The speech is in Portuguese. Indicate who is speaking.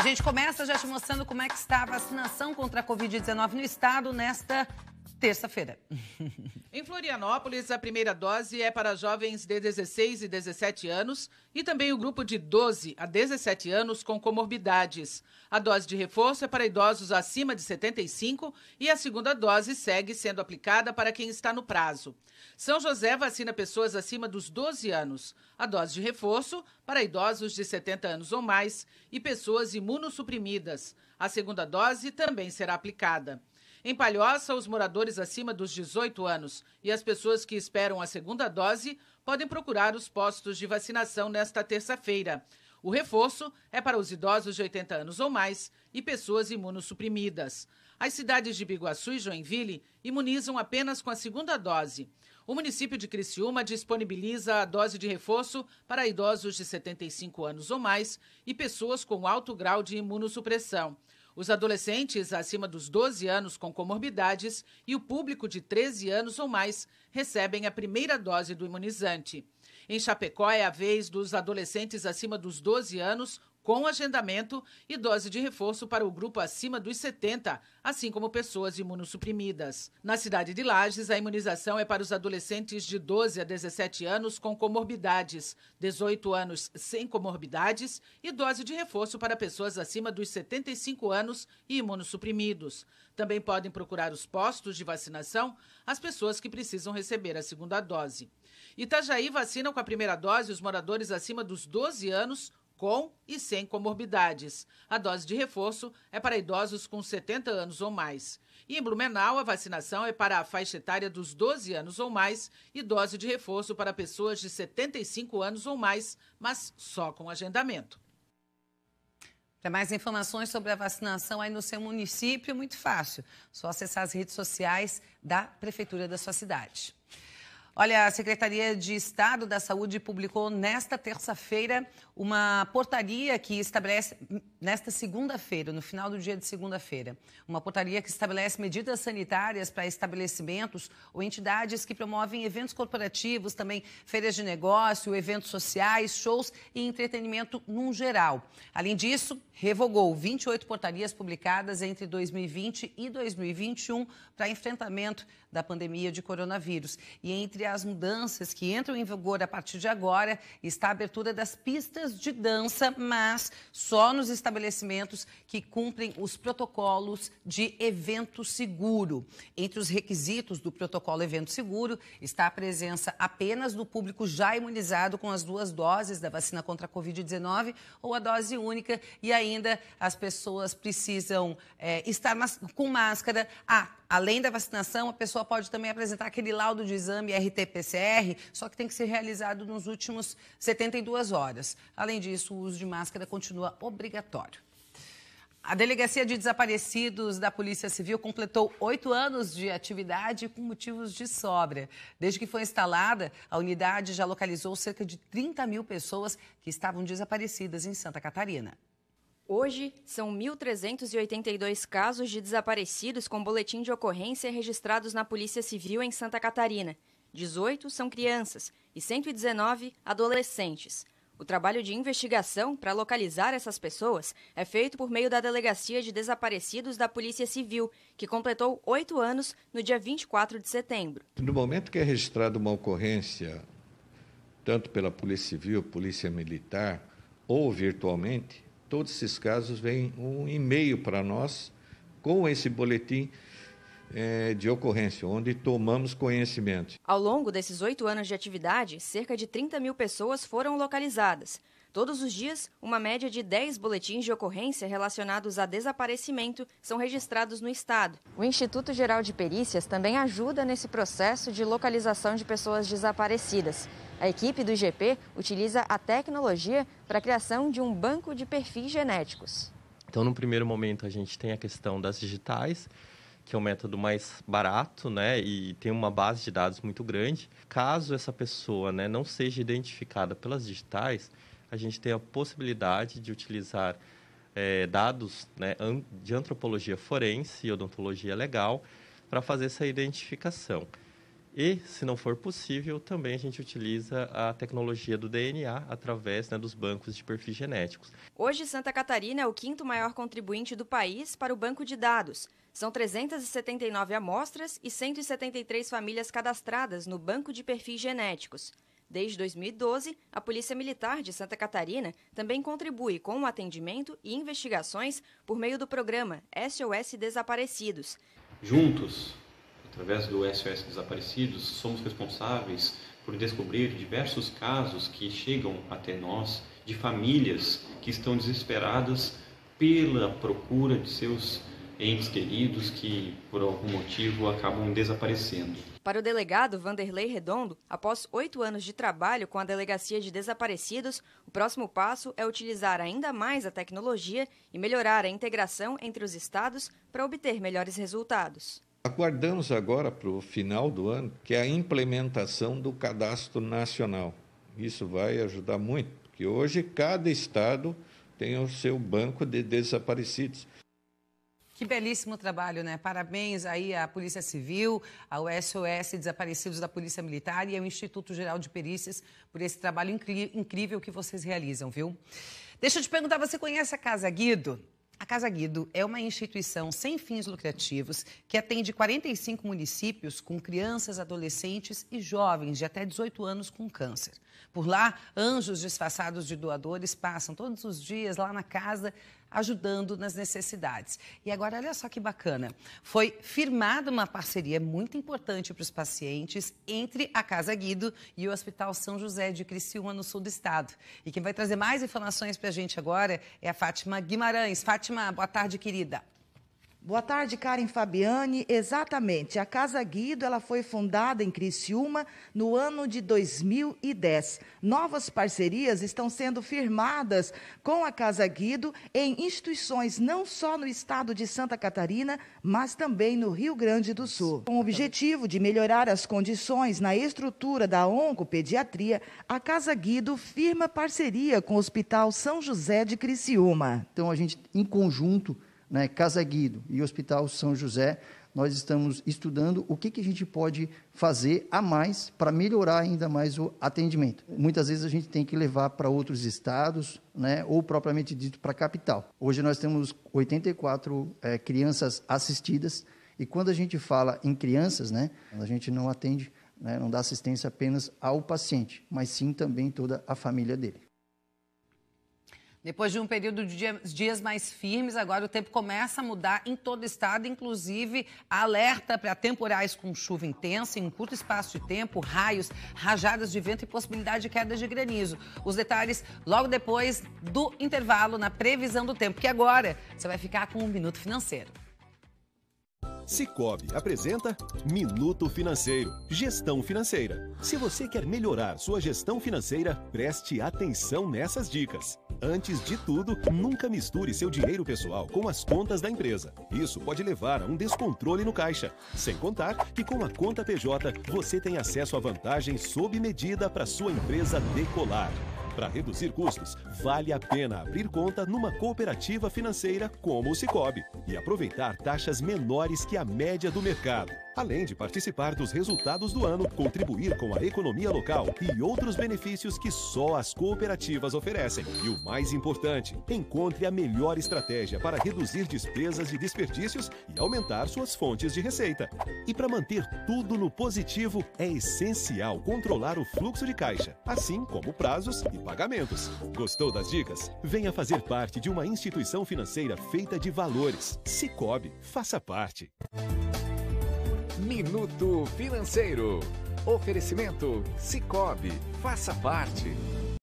Speaker 1: A gente começa já te mostrando como é que está a vacinação contra a Covid-19 no estado nesta terça-feira.
Speaker 2: Em Florianópolis, a primeira dose é para jovens de 16 e 17 anos e também o grupo de 12 a 17 anos com comorbidades. A dose de reforço é para idosos acima de 75 e a segunda dose segue sendo aplicada para quem está no prazo. São José vacina pessoas acima dos 12 anos. A dose de reforço para idosos de 70 anos ou mais e pessoas imunossuprimidas. A segunda dose também será aplicada. Em Palhoça, os moradores acima dos 18 anos e as pessoas que esperam a segunda dose podem procurar os postos de vacinação nesta terça-feira. O reforço é para os idosos de 80 anos ou mais e pessoas imunossuprimidas. As cidades de Biguaçu e Joinville imunizam apenas com a segunda dose. O município de Criciúma disponibiliza a dose de reforço para idosos de 75 anos ou mais e pessoas com alto grau de imunossupressão os adolescentes acima dos 12 anos com comorbidades e o público de 13 anos ou mais recebem a primeira dose do imunizante. Em Chapecó é a vez dos adolescentes acima dos 12 anos com agendamento e dose de reforço para o grupo acima dos 70, assim como pessoas imunossuprimidas. Na cidade de Lages, a imunização é para os adolescentes de 12 a 17 anos com comorbidades, 18 anos sem comorbidades e dose de reforço para pessoas acima dos 75 anos e imunossuprimidos. Também podem procurar os postos de vacinação as pessoas que precisam receber a segunda dose. Itajaí vacina com a primeira dose os moradores acima dos 12 anos com e sem comorbidades. A dose de reforço é para idosos com 70 anos ou mais. E em Blumenau, a vacinação é para a faixa etária dos 12 anos ou mais e dose de reforço para pessoas de 75 anos ou mais, mas só com agendamento.
Speaker 1: Para mais informações sobre a vacinação aí no seu município, muito fácil. Só acessar as redes sociais da prefeitura da sua cidade. Olha, a Secretaria de Estado da Saúde publicou nesta terça-feira uma portaria que estabelece nesta segunda-feira, no final do dia de segunda-feira, uma portaria que estabelece medidas sanitárias para estabelecimentos ou entidades que promovem eventos corporativos, também feiras de negócio, eventos sociais, shows e entretenimento num geral. Além disso, revogou 28 portarias publicadas entre 2020 e 2021 para enfrentamento da pandemia de coronavírus. E entre as mudanças que entram em vigor a partir de agora está a abertura das pistas de dança, mas só nos estabelecimentos estabelecimentos que cumprem os protocolos de evento seguro. Entre os requisitos do protocolo evento seguro está a presença apenas do público já imunizado com as duas doses da vacina contra a Covid-19 ou a dose única e ainda as pessoas precisam é, estar com máscara. Ah, Além da vacinação, a pessoa pode também apresentar aquele laudo de exame RT-PCR, só que tem que ser realizado nos últimos 72 horas. Além disso, o uso de máscara continua obrigatório. A Delegacia de Desaparecidos da Polícia Civil completou oito anos de atividade com motivos de sobra. Desde que foi instalada, a unidade já localizou cerca de 30 mil pessoas que estavam desaparecidas em Santa Catarina.
Speaker 3: Hoje, são 1.382 casos de desaparecidos com boletim de ocorrência registrados na Polícia Civil em Santa Catarina. 18 são crianças e 119 adolescentes. O trabalho de investigação para localizar essas pessoas é feito por meio da Delegacia de Desaparecidos da Polícia Civil, que completou oito anos no dia 24 de setembro.
Speaker 4: No momento que é registrada uma ocorrência, tanto pela Polícia Civil, Polícia Militar ou virtualmente, todos esses casos vem um e-mail para nós com esse boletim é, de ocorrência, onde tomamos conhecimento.
Speaker 3: Ao longo desses oito anos de atividade, cerca de 30 mil pessoas foram localizadas. Todos os dias, uma média de 10 boletins de ocorrência relacionados a desaparecimento são registrados no Estado. O Instituto Geral de Perícias também ajuda nesse processo de localização de pessoas desaparecidas. A equipe do IGP utiliza a tecnologia para a criação de um banco de perfis genéticos.
Speaker 4: Então, no primeiro momento, a gente tem a questão das digitais, que é o método mais barato, né, e tem uma base de dados muito grande. Caso essa pessoa, né, não seja identificada pelas digitais, a gente tem a possibilidade de utilizar é, dados né, de antropologia forense e odontologia legal para fazer essa identificação. E, se não for possível, também a gente utiliza a tecnologia do DNA através né, dos bancos de perfis genéticos.
Speaker 3: Hoje, Santa Catarina é o quinto maior contribuinte do país para o banco de dados. São 379 amostras e 173 famílias cadastradas no banco de perfis genéticos. Desde 2012, a Polícia Militar de Santa Catarina também contribui com o atendimento e investigações por meio do programa SOS Desaparecidos.
Speaker 4: Juntos, através do SOS Desaparecidos, somos responsáveis por descobrir diversos casos que chegam até nós de famílias que estão desesperadas pela procura de seus entes queridos que, por algum motivo, acabam desaparecendo.
Speaker 3: Para o delegado Vanderlei Redondo, após oito anos de trabalho com a Delegacia de Desaparecidos, o próximo passo é utilizar ainda mais a tecnologia e melhorar a integração entre os estados para obter melhores resultados.
Speaker 4: Aguardamos agora para o final do ano que é a implementação do cadastro nacional. Isso vai ajudar muito, porque hoje cada estado tem o seu banco de desaparecidos.
Speaker 1: Que belíssimo trabalho, né? Parabéns aí à Polícia Civil, ao SOS Desaparecidos da Polícia Militar e ao Instituto Geral de Perícias por esse trabalho incrível que vocês realizam, viu? Deixa eu te perguntar, você conhece a Casa Guido? A Casa Guido é uma instituição sem fins lucrativos que atende 45 municípios com crianças, adolescentes e jovens de até 18 anos com câncer. Por lá, anjos disfarçados de doadores passam todos os dias lá na casa ajudando nas necessidades. E agora, olha só que bacana. Foi firmada uma parceria muito importante para os pacientes entre a Casa Guido e o Hospital São José de Criciúma, no sul do estado. E quem vai trazer mais informações para a gente agora é a Fátima Guimarães. Fátima, boa tarde, querida.
Speaker 2: Boa tarde, Karen Fabiane. Exatamente. A Casa Guido ela foi fundada em Criciúma no ano de 2010. Novas parcerias estão sendo firmadas com a Casa Guido em instituições não só no estado de Santa Catarina, mas também no Rio Grande do Sul. Com o objetivo de melhorar as condições na estrutura da oncopediatria, a Casa Guido firma parceria com o Hospital São José de Criciúma.
Speaker 3: Então, a gente, em conjunto, né, Casa Guido e Hospital São José, nós estamos estudando o que, que a gente pode fazer a mais para melhorar ainda mais o atendimento. Muitas vezes a gente tem que levar para outros estados, né, ou propriamente dito para a capital. Hoje nós temos 84 é, eh, crianças assistidas, e quando a gente fala em crianças, né, a gente não atende, né, não dá assistência apenas ao paciente, mas sim também toda a família dele.
Speaker 1: Depois de um período de dias mais firmes, agora o tempo começa a mudar em todo o estado, inclusive alerta para temporais com chuva intensa, em um curto espaço de tempo, raios, rajadas de vento e possibilidade de queda de granizo. Os detalhes logo depois do intervalo na previsão do tempo, que agora você vai ficar com um minuto financeiro.
Speaker 4: Cicobi apresenta Minuto Financeiro, Gestão Financeira. Se você quer melhorar sua gestão financeira, preste atenção nessas dicas. Antes de tudo, nunca misture seu dinheiro pessoal com as contas da empresa. Isso pode levar a um descontrole no caixa. Sem contar que com a conta PJ você tem acesso a vantagens sob medida para sua empresa decolar. Para reduzir custos, vale a pena abrir conta numa cooperativa financeira como o Cicobi e aproveitar taxas menores que a média do mercado além de participar dos resultados do ano, contribuir com a economia local e outros benefícios que só as cooperativas oferecem. E o mais importante, encontre a melhor estratégia para reduzir despesas e desperdícios e aumentar suas fontes de receita. E para manter tudo no positivo, é essencial controlar o fluxo de caixa, assim como prazos e pagamentos. Gostou das dicas? Venha fazer parte de uma instituição financeira feita de valores. Cicobi, faça parte.
Speaker 2: Minuto Financeiro. Oferecimento Cicobi. Faça parte.